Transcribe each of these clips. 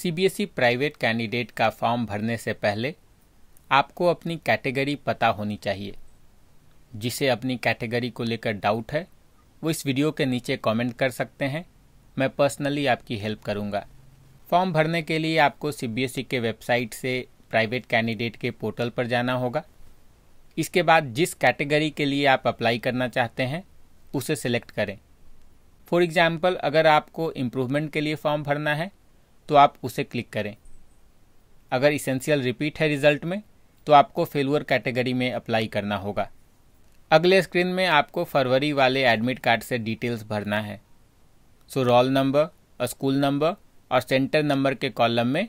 CBSE private candidate का form भरने से पहले आपको अपनी कैटेगरी पता होनी चाहिए जिसे अपनी कैटेगरी को लेकर डाउट है वो इस वीडियो के नीचे कमेंट कर सकते हैं मैं पर्सनली आपकी हेल्प करूंगा फॉर्म भरने के लिए आपको सीबीएसई के वेबसाइट से प्राइवेट कैंडिडेट के पोर्टल पर जाना होगा इसके बाद जिस कैटेगरी के लिए आप अप्लाई करना चाहते हैं उसे सिलेक्ट करें फॉर एग्ज़ाम्पल अगर आपको इम्प्रूवमेंट के लिए फॉर्म भरना है तो आप उसे क्लिक करें अगर इसेंशियल रिपीट है रिजल्ट में तो आपको फेलुअर कैटेगरी में अप्लाई करना होगा अगले स्क्रीन में आपको फरवरी वाले एडमिट कार्ड से डिटेल्स भरना है so roll number school number और सेंटर नंबर के कॉलम में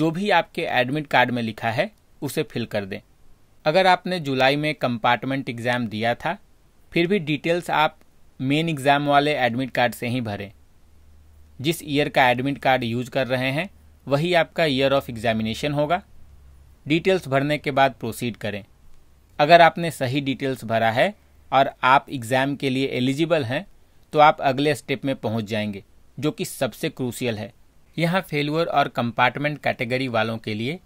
जो भी आपके एडमिट कार्ड में लिखा है उसे फिल कर दें अगर आपने जुलाई में कंपार्टमेंट एग्ज़ाम दिया था फिर भी डिटेल्स आप मेन एग्ज़ाम वाले एडमिट कार्ड से ही भरें जिस ईयर का एडमिट कार्ड यूज कर रहे हैं वही आपका ईयर ऑफ एग्जामिनेशन होगा डिटेल्स भरने के बाद प्रोसीड करें अगर आपने सही डिटेल्स भरा है और आप एग्ज़ाम के लिए एलिजिबल हैं तो आप अगले स्टेप में पहुंच जाएंगे जो कि सबसे क्रूसियल है यहाँ फेलुअर और कंपार्टमेंट कैटेगरी वालों के लिए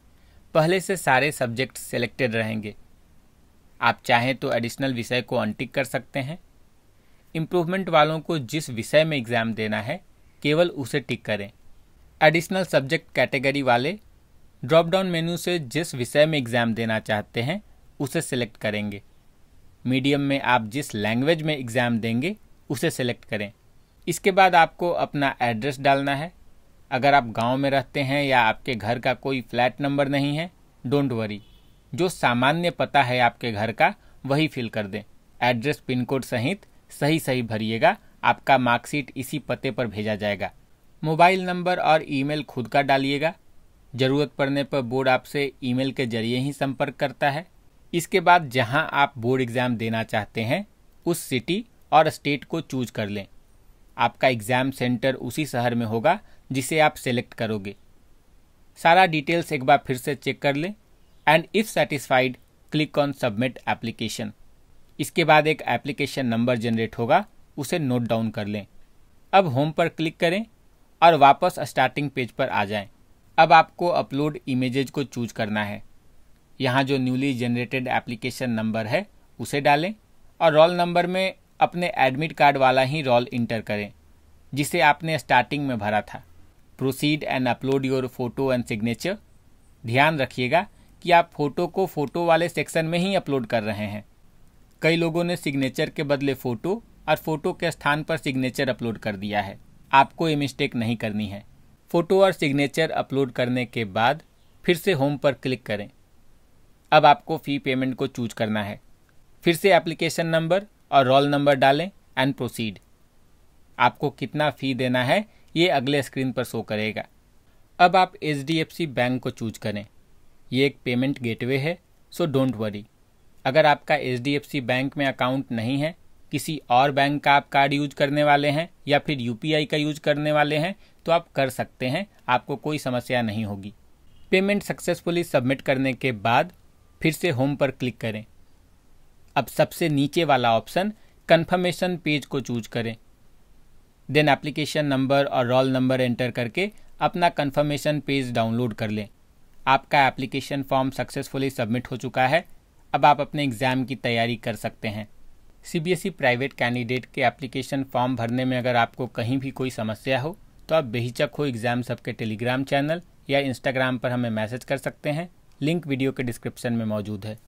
पहले से सारे सब्जेक्ट सेलेक्टेड रहेंगे आप चाहें तो एडिशनल विषय को अनटिक कर सकते हैं इम्प्रूवमेंट वालों को जिस विषय में एग्ज़ाम देना है केवल उसे टिक करें एडिशनल सब्जेक्ट कैटेगरी वाले ड्रॉप डाउन मेनू से जिस विषय में एग्ज़ाम देना चाहते हैं उसे सिलेक्ट करेंगे मीडियम में आप जिस लैंग्वेज में एग्ज़ाम देंगे उसे सिलेक्ट करें इसके बाद आपको अपना एड्रेस डालना है अगर आप गांव में रहते हैं या आपके घर का कोई फ्लैट नंबर नहीं है डोंट वरी जो सामान्य पता है आपके घर का वही फिल कर दें एड्रेस पिन कोड सहित सही सही भरिएगा आपका मार्कशीट इसी पते पर भेजा जाएगा मोबाइल नंबर और ईमेल खुद का डालिएगा ज़रूरत पड़ने पर बोर्ड आपसे ईमेल के जरिए ही संपर्क करता है इसके बाद जहां आप बोर्ड एग्ज़ाम देना चाहते हैं उस सिटी और स्टेट को चूज कर लें आपका एग्ज़ाम सेंटर उसी शहर में होगा जिसे आप सेलेक्ट करोगे सारा डिटेल्स एक बार फिर से चेक कर लें and if satisfied click on submit application इसके बाद एक एप्लीकेशन नंबर जनरेट होगा उसे नोट डाउन कर लें अब होम पर क्लिक करें और वापस स्टार्टिंग पेज पर आ जाएं। अब आपको अपलोड इमेजेज को चूज करना है यहाँ जो न्यूली जनरेटेड एप्लीकेशन नंबर है उसे डालें और रोल नंबर में अपने एडमिट कार्ड वाला ही रोल इंटर करें जिसे आपने स्टार्टिंग में भरा था proceed and upload your photo and signature ध्यान रखिएगा कि आप फोटो को फोटो वाले सेक्शन में ही अपलोड कर रहे हैं कई लोगों ने सिग्नेचर के बदले फोटो और फ़ोटो के स्थान पर सिग्नेचर अपलोड कर दिया है आपको ये मिस्टेक नहीं करनी है फ़ोटो और सिग्नेचर अपलोड करने के बाद फिर से होम पर क्लिक करें अब आपको फ़ी पेमेंट को चूज करना है फिर से एप्लीकेशन नंबर और रोल नंबर डालें एंड प्रोसीड आपको कितना फ़ी देना है ये अगले स्क्रीन पर शो करेगा अब आप एच बैंक को चूज करें ये एक पेमेंट गेटवे है सो डोंट वरी अगर आपका एच बैंक में अकाउंट नहीं है किसी और बैंक का आप कार्ड यूज करने वाले हैं या फिर यूपीआई का यूज करने वाले हैं तो आप कर सकते हैं आपको कोई समस्या नहीं होगी पेमेंट सक्सेसफुली सबमिट करने के बाद फिर से होम पर क्लिक करें अब सबसे नीचे वाला ऑप्शन कन्फर्मेशन पेज को चूज करें देन एप्लीकेशन नंबर और रोल नंबर एंटर करके अपना कन्फर्मेशन पेज डाउनलोड कर लें आपका एप्लीकेशन फॉर्म सक्सेसफुली सबमिट हो चुका है अब आप अपने एग्ज़ाम की तैयारी कर सकते हैं सी प्राइवेट कैंडिडेट के एप्लीकेशन फॉर्म भरने में अगर आपको कहीं भी कोई समस्या हो तो आप बेहिचक हो एग्जाम सबके टेलीग्राम चैनल या इंस्टाग्राम पर हमें मैसेज कर सकते हैं लिंक वीडियो के डिस्क्रिप्शन में मौजूद है